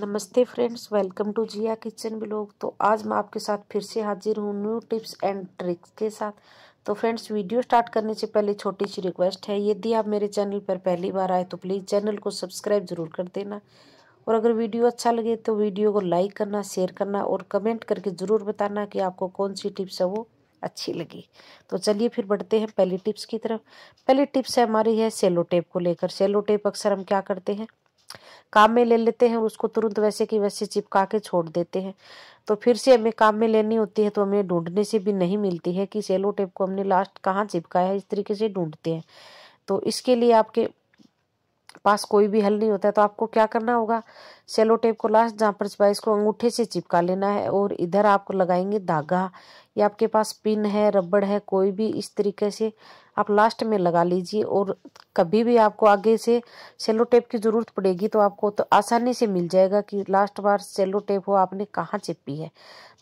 नमस्ते friends welcome to Jiya kitchen blog तो आज मैं आपके साथ फिर से हाजिर हूँ न्यू टिप्स एंड ट्रिक्स के साथ तो फ्रेंड्स वीडियो स्टार्ट करने से पहले छोटी सी रिक्वेस्ट है यदि आप मेरे चैनल पर पहली बार आए तो प्लीज़ चैनल को सब्सक्राइब जरूर कर देना और अगर वीडियो अच्छा लगे तो वीडियो को लाइक करना शेयर करना और कमेंट करके ज़रूर बताना कि आपको कौन सी टिप्स है वो अच्छी लगी तो चलिए फिर बढ़ते हैं पहली टिप्स की तरफ पहली टिप्स है हमारी है सेलो टेप को लेकर सेलो टेप अक्सर हम क्या करते हैं काम में ले लेते हैं और उसको तुरंत वैसे कि वैसे चिपका के छोड़ देते हैं तो फिर से हमें काम में लेनी होती है तो हमें ढूंढने से भी नहीं मिलती है कि सेलो टेप को हमने लास्ट कहाँ चिपकाया है इस तरीके से ढूंढते हैं तो इसके लिए आपके पास कोई भी हल नहीं होता है तो आपको क्या करना होगा सेलो टेप को लास्ट जहाँ पर छिपा इसको अंगूठे से चिपका लेना है और इधर आपको लगाएंगे धागा या आपके पास पिन है रबड़ है कोई भी इस तरीके से आप लास्ट में लगा लीजिए और कभी भी आपको आगे से सेलो टेप की ज़रूरत पड़ेगी तो आपको तो आसानी से मिल जाएगा कि लास्ट बार सेलो टेप हो आपने कहाँ चिपी है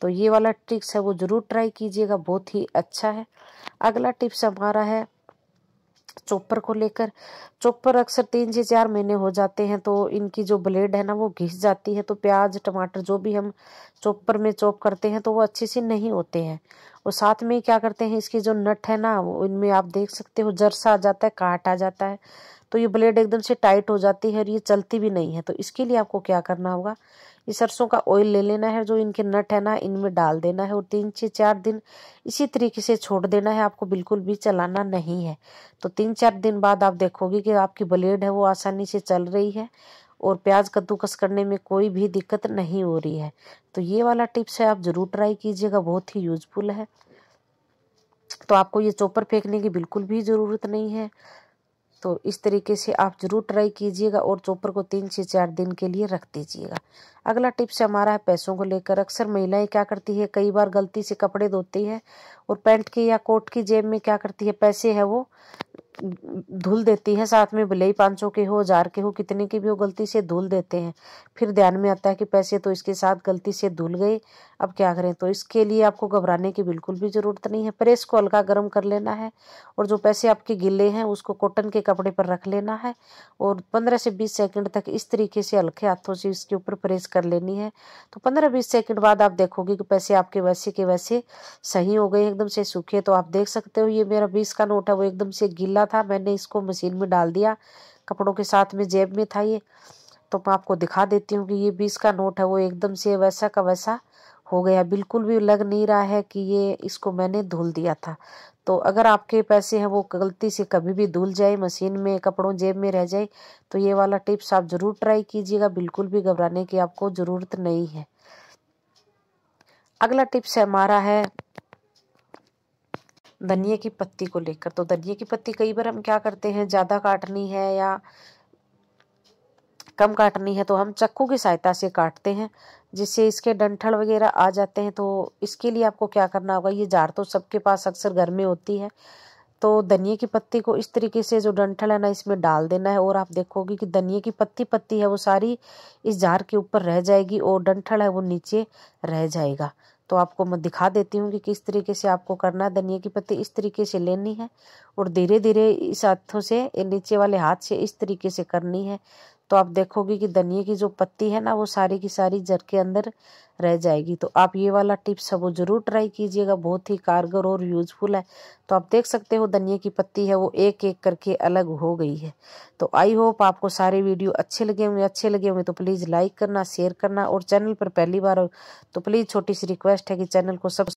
तो ये वाला ट्रिक्स है वो ज़रूर ट्राई कीजिएगा बहुत ही अच्छा है अगला टिप्स हमारा है चॉपर को लेकर चॉपर अक्सर तीन से चार महीने हो जाते हैं तो इनकी जो ब्लेड है ना वो घिस जाती है तो प्याज टमाटर जो भी हम चॉपर में चॉप करते हैं तो वो अच्छे से नहीं होते हैं और साथ में क्या करते हैं इसकी जो नट है ना वो इनमें आप देख सकते हो जरसा आ जाता है काट आ जाता है तो ये ब्लेड एकदम से टाइट हो जाती है और ये चलती भी नहीं है तो इसके लिए आपको क्या करना होगा ये सरसों का ऑयल ले लेना है जो इनके नट है ना इनमें डाल देना है और तीन से चार दिन इसी तरीके से छोड़ देना है आपको बिल्कुल भी चलाना नहीं है तो तीन चार दिन बाद आप देखोगे कि आपकी ब्लेड है वो आसानी से चल रही है और प्याज कद्दूकस करने में कोई भी दिक्कत नहीं हो रही है तो ये वाला टिप्स है आप ज़रूर ट्राई कीजिएगा बहुत ही यूजफुल है तो आपको ये चोपर फेंकने की बिल्कुल भी ज़रूरत नहीं है तो इस तरीके से आप ज़रूर ट्राई कीजिएगा और चॉपर को तीन से चार दिन के लिए रख दीजिएगा अगला टिप्स हमारा है पैसों को लेकर अक्सर महिलाएं क्या करती है कई बार गलती से कपड़े धोती है और पैंट की या कोट की जेब में क्या करती है पैसे है वो धुल देती है साथ में भले ही पाँच सौ के हो हजार के हो कितने के भी हो गलती से धुल देते हैं फिर ध्यान में आता है कि पैसे तो इसके साथ गलती से धुल गए अब क्या करें तो इसके लिए आपको घबराने की बिल्कुल भी ज़रूरत नहीं है प्रेस को हल्का गर्म कर लेना है और जो पैसे आपके गिले हैं उसको कॉटन के कपड़े पर रख लेना है और पंद्रह से बीस सेकेंड तक इस तरीके से हल्के हाथों से इसके ऊपर प्रेस कर लेनी है तो पंद्रह बीस सेकेंड बाद आप देखोगे कि पैसे आपके वैसे के वैसे सही हो गए एकदम से सूखे तो आप देख सकते हो ये मेरा बीस का नोट है वो एकदम से गीला छोटा था मैंने इसको मशीन में डाल दिया कपड़ों के साथ में जेब में था ये तो मैं आपको दिखा देती हूँ कि ये बीस का नोट है वो एकदम से वैसा का वैसा हो गया बिल्कुल भी लग नहीं रहा है कि ये इसको मैंने धुल दिया था तो अगर आपके पैसे हैं वो गलती से कभी भी धुल जाए मशीन में कपड़ों जेब में रह जाए तो ये वाला टिप्स आप ज़रूर ट्राई कीजिएगा बिल्कुल भी घबराने की आपको ज़रूरत नहीं है अगला टिप्स हमारा है धनिया की पत्ती को लेकर तो धनिया की पत्ती कई बार हम क्या करते हैं ज़्यादा काटनी है या कम काटनी है तो हम चक्कू की सहायता से काटते हैं जिससे इसके डंठल वगैरह आ जाते हैं तो इसके लिए आपको क्या करना होगा ये जार तो सबके पास अक्सर घर में होती है तो धनिया की पत्ती को इस तरीके से जो डंठल है ना इसमें डाल देना है और आप देखोगे कि धनिए की पत्ती पत्ती है वो सारी इस जार के ऊपर रह जाएगी और डंठल है वो नीचे रह जाएगा तो आपको मैं दिखा देती हूँ कि किस तरीके से आपको करना है धनिया की पत्ती इस तरीके से लेनी है और धीरे धीरे इस हाथों से नीचे वाले हाथ से इस तरीके से करनी है तो आप देखोगे कि धनिए की जो पत्ती है ना वो सारी की सारी जर के अंदर रह जाएगी तो आप ये वाला टिप्स है वो ज़रूर ट्राई कीजिएगा बहुत ही कारगर और यूजफुल है तो आप देख सकते हो धनिए की पत्ती है वो एक एक करके अलग हो गई है तो आई होप आपको सारे वीडियो अच्छे लगे होंगे अच्छे लगे होंगे तो प्लीज़ लाइक करना शेयर करना और चैनल पर पहली बार तो प्लीज़ छोटी सी रिक्वेस्ट है कि चैनल को सब